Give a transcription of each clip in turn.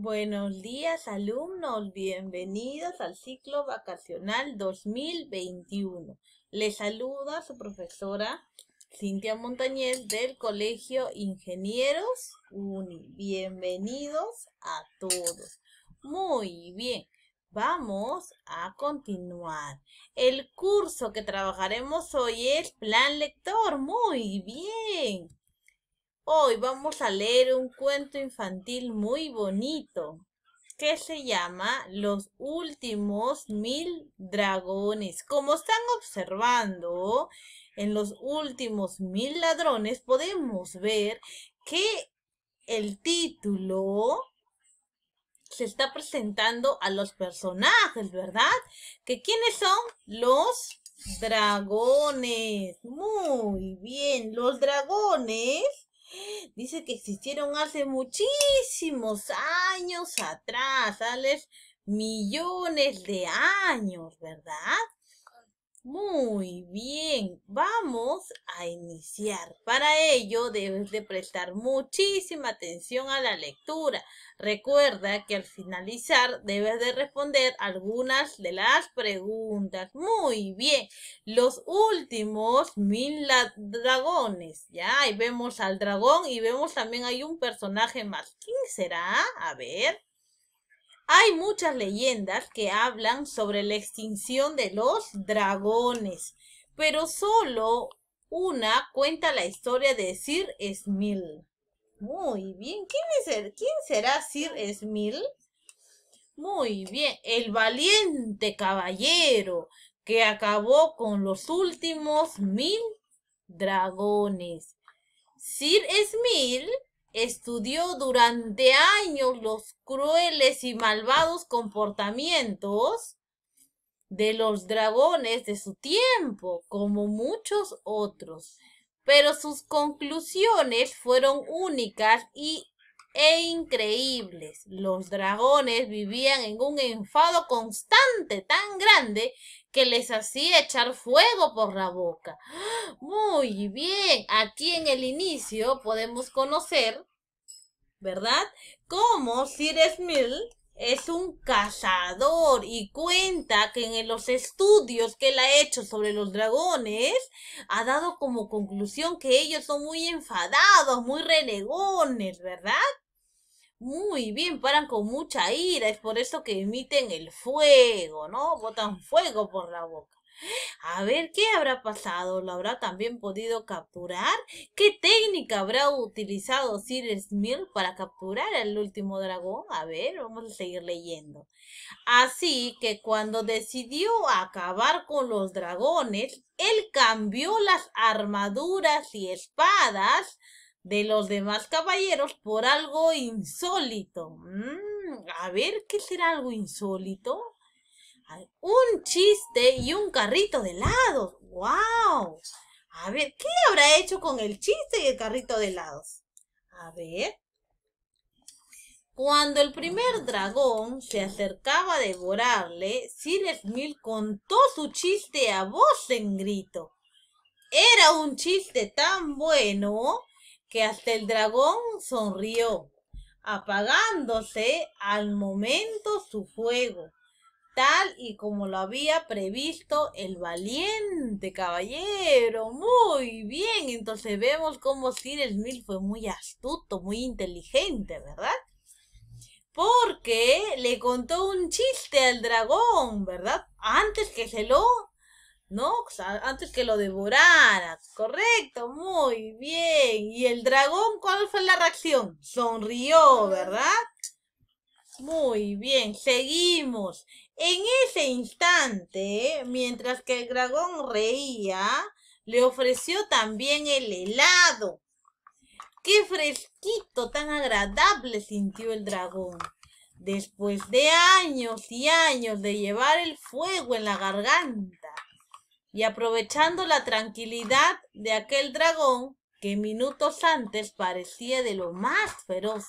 Buenos días alumnos, bienvenidos al ciclo vacacional 2021. Les saluda su profesora Cintia Montañez del Colegio Ingenieros UNI. Bienvenidos a todos. Muy bien, vamos a continuar. El curso que trabajaremos hoy es Plan Lector. Muy bien. Hoy vamos a leer un cuento infantil muy bonito que se llama Los últimos mil dragones. Como están observando, en los últimos mil ladrones podemos ver que el título se está presentando a los personajes, ¿verdad? ¿Que quiénes son? Los dragones. Muy bien, los dragones dice que existieron hace muchísimos años atrás, ¿sales? Millones de años, ¿verdad? Muy bien, vamos a iniciar. Para ello debes de prestar muchísima atención a la lectura. Recuerda que al finalizar debes de responder algunas de las preguntas. Muy bien, los últimos mil dragones. Ya, ahí vemos al dragón y vemos también hay un personaje más. ¿Quién será? A ver. Hay muchas leyendas que hablan sobre la extinción de los dragones, pero solo una cuenta la historia de Sir Smil. Muy bien, ¿quién, es quién será Sir Smil? Muy bien, el valiente caballero que acabó con los últimos mil dragones. Sir Smil estudió durante años los crueles y malvados comportamientos de los dragones de su tiempo, como muchos otros, pero sus conclusiones fueron únicas y, e increíbles. Los dragones vivían en un enfado constante tan grande que les hacía echar fuego por la boca. Muy bien, aquí en el inicio podemos conocer, ¿verdad? Cómo Sir Smith es un cazador y cuenta que en los estudios que él ha hecho sobre los dragones ha dado como conclusión que ellos son muy enfadados, muy renegones, ¿verdad? Muy bien, paran con mucha ira, es por eso que emiten el fuego, ¿no? Botan fuego por la boca. A ver, ¿qué habrá pasado? ¿Lo habrá también podido capturar? ¿Qué técnica habrá utilizado Sir Smith para capturar al último dragón? A ver, vamos a seguir leyendo. Así que cuando decidió acabar con los dragones, él cambió las armaduras y espadas de los demás caballeros por algo insólito. Mm, a ver, ¿qué será algo insólito? Un chiste y un carrito de lados. ¡Wow! A ver, ¿qué habrá hecho con el chiste y el carrito de lados? A ver. Cuando el primer dragón se acercaba a devorarle, Sir Smith contó su chiste a voz en grito. Era un chiste tan bueno que hasta el dragón sonrió, apagándose al momento su fuego, tal y como lo había previsto el valiente caballero. Muy bien, entonces vemos cómo Sir Smith fue muy astuto, muy inteligente, ¿verdad? Porque le contó un chiste al dragón, ¿verdad? Antes que se lo ¿no? antes que lo devorara. Correcto, muy bien. ¿y el dragón cuál fue la reacción? Sonrió, ¿verdad? Muy bien, seguimos. En ese instante, mientras que el dragón reía, le ofreció también el helado. ¡Qué fresquito tan agradable sintió el dragón! Después de años y años de llevar el fuego en la garganta y aprovechando la tranquilidad de aquel dragón, que minutos antes parecía de lo más feroz.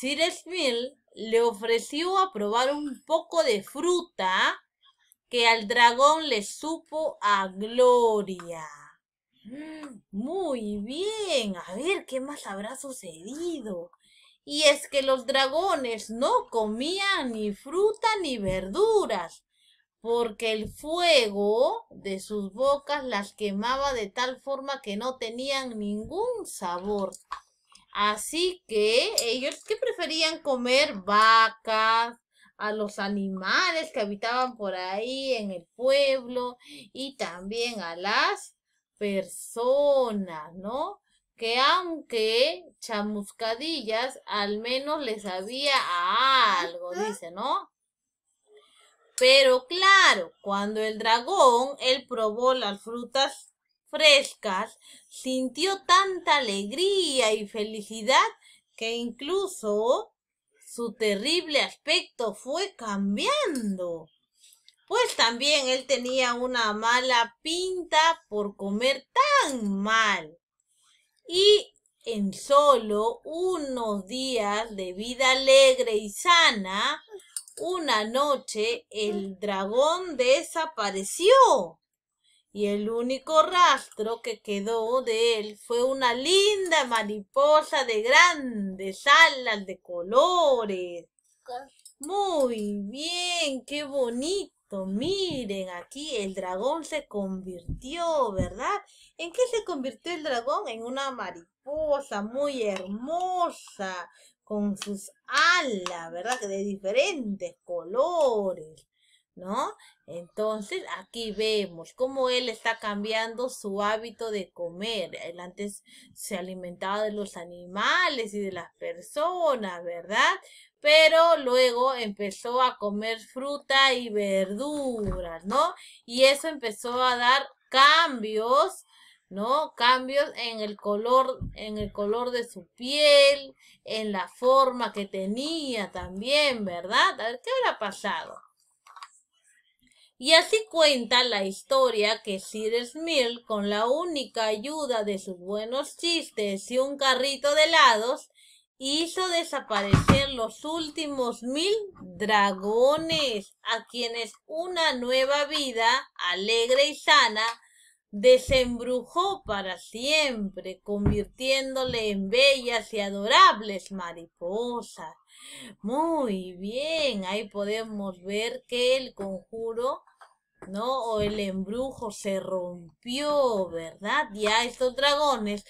Sir Smith le ofreció a probar un poco de fruta que al dragón le supo a gloria. Mm, muy bien, a ver qué más habrá sucedido. Y es que los dragones no comían ni fruta ni verduras, porque el fuego de sus bocas las quemaba de tal forma que no tenían ningún sabor. Así que ellos que preferían comer vacas, a los animales que habitaban por ahí en el pueblo y también a las personas, ¿no? Que aunque chamuscadillas al menos les sabía algo, dice, ¿no? Pero claro, cuando el dragón, él probó las frutas frescas, sintió tanta alegría y felicidad que incluso su terrible aspecto fue cambiando. Pues también él tenía una mala pinta por comer tan mal. Y en solo unos días de vida alegre y sana, una noche el dragón desapareció y el único rastro que quedó de él fue una linda mariposa de grandes alas de colores. Muy bien, qué bonito. Miren, aquí el dragón se convirtió, ¿verdad? ¿En qué se convirtió el dragón? En una mariposa muy hermosa, con sus alas, ¿verdad? Que de diferentes colores, ¿no? Entonces aquí vemos cómo él está cambiando su hábito de comer. Él antes se alimentaba de los animales y de las personas, ¿verdad? Pero luego empezó a comer fruta y verduras, ¿no? Y eso empezó a dar cambios ¿no? Cambios en el color, en el color de su piel, en la forma que tenía también, ¿verdad? A ver, ¿qué habrá pasado? Y así cuenta la historia que Sir Smil, con la única ayuda de sus buenos chistes y un carrito de helados, hizo desaparecer los últimos mil dragones, a quienes una nueva vida, alegre y sana, desembrujó para siempre, convirtiéndole en bellas y adorables mariposas. Muy bien, ahí podemos ver que el conjuro, ¿no? O el embrujo se rompió, ¿verdad? Ya estos dragones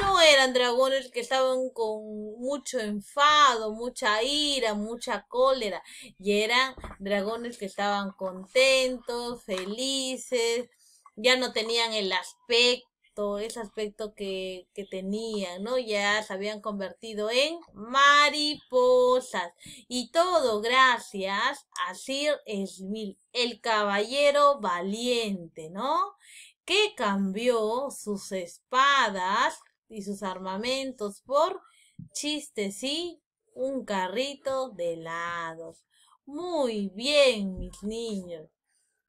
no eran dragones que estaban con mucho enfado, mucha ira, mucha cólera, y eran dragones que estaban contentos, felices, ya no tenían el aspecto, ese aspecto que, tenían, ¿no? Ya se habían convertido en mariposas. Y todo gracias a Sir Esmil, el caballero valiente, ¿no? Que cambió sus espadas y sus armamentos por chistes y un carrito de helados. Muy bien, mis niños.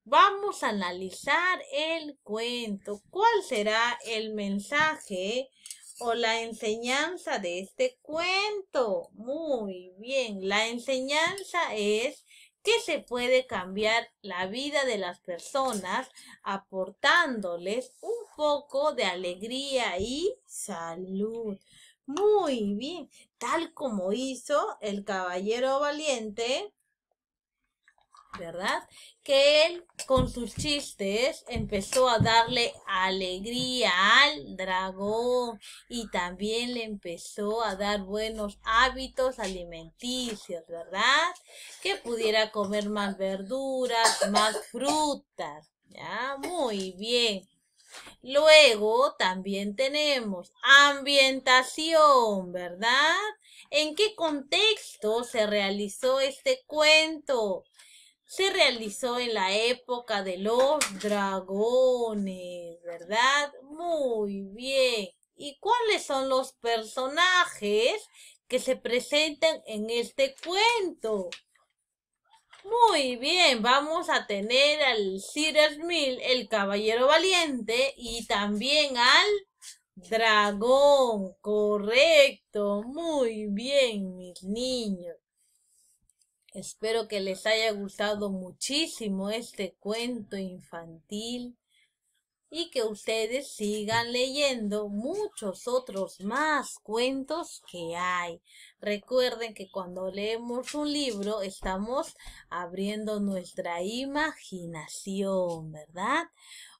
Vamos a analizar el cuento. ¿Cuál será el mensaje o la enseñanza de este cuento? Muy bien, la enseñanza es que se puede cambiar la vida de las personas aportándoles un poco de alegría y salud. Muy bien, tal como hizo el caballero valiente ¿verdad? Que él con sus chistes empezó a darle alegría al dragón y también le empezó a dar buenos hábitos alimenticios, ¿verdad? Que pudiera comer más verduras, más frutas, ¿ya? Muy bien. Luego también tenemos ambientación, ¿verdad? ¿En qué contexto se realizó este cuento? se realizó en la época de los dragones, ¿verdad? Muy bien. ¿Y cuáles son los personajes que se presentan en este cuento? Muy bien, vamos a tener al Sir Mill, el caballero valiente, y también al dragón. Correcto, muy bien, mis niños. Espero que les haya gustado muchísimo este cuento infantil y que ustedes sigan leyendo muchos otros más cuentos que hay. Recuerden que cuando leemos un libro estamos abriendo nuestra imaginación, ¿verdad?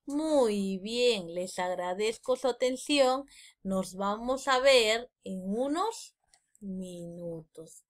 Muy bien, les agradezco su atención. Nos vamos a ver en unos minutos.